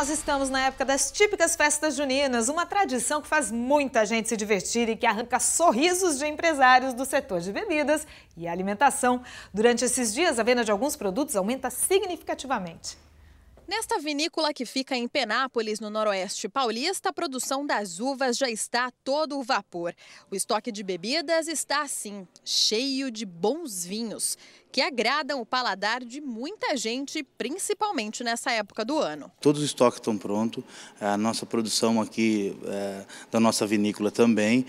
nós estamos na época das típicas festas juninas, uma tradição que faz muita gente se divertir e que arranca sorrisos de empresários do setor de bebidas e alimentação. Durante esses dias, a venda de alguns produtos aumenta significativamente. Nesta vinícola que fica em Penápolis, no noroeste paulista, a produção das uvas já está a todo o vapor. O estoque de bebidas está, assim, cheio de bons vinhos, que agradam o paladar de muita gente, principalmente nessa época do ano. Todos os estoques estão prontos, a nossa produção aqui é, da nossa vinícola também,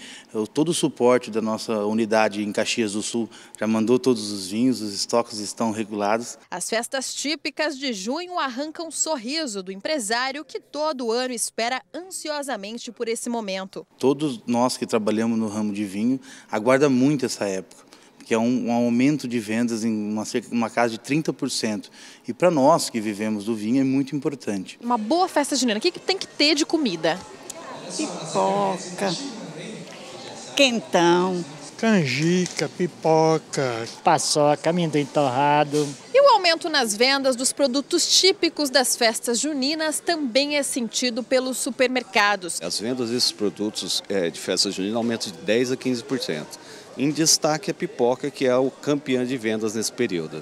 todo o suporte da nossa unidade em Caxias do Sul já mandou todos os vinhos, os estoques estão regulados. As festas típicas de junho arrancam um sorriso do empresário que todo ano espera ansiosamente por esse momento. Todos nós que trabalhamos no ramo de vinho aguarda muito essa época porque é um, um, aumento de vendas em uma, uma casa de 30%. E para nós que vivemos do vinho é muito importante. Uma boa festa junina, o que, que tem que ter de comida? Pipoca, quentão, canjica, pipoca, paçoca, amendoim torrado, o aumento nas vendas dos produtos típicos das festas juninas também é sentido pelos supermercados. As vendas desses produtos é, de festas juninas aumentam de 10% a 15%. Em destaque a pipoca, que é o campeão de vendas nesse período.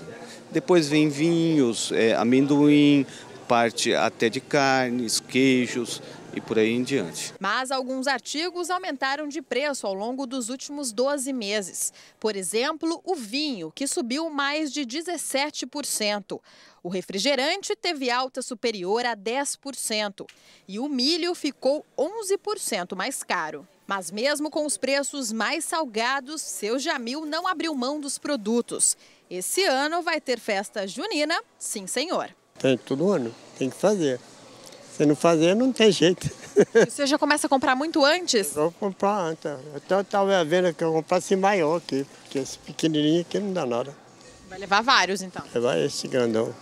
Depois vem vinhos, é, amendoim, parte até de carnes, queijos, e por aí em diante. Mas alguns artigos aumentaram de preço ao longo dos últimos 12 meses. Por exemplo, o vinho, que subiu mais de 17%. O refrigerante teve alta superior a 10%. E o milho ficou 11% mais caro. Mas mesmo com os preços mais salgados, seu Jamil não abriu mão dos produtos. Esse ano vai ter festa junina, sim senhor. Tem todo ano, tem que fazer. Se não fazer, não tem jeito. E você já começa a comprar muito antes? Eu vou comprar antes. Até eu estava vendo que eu comprasse maior aqui, porque esse pequenininho aqui não dá nada. Vai levar vários, então? Levar esse grandão.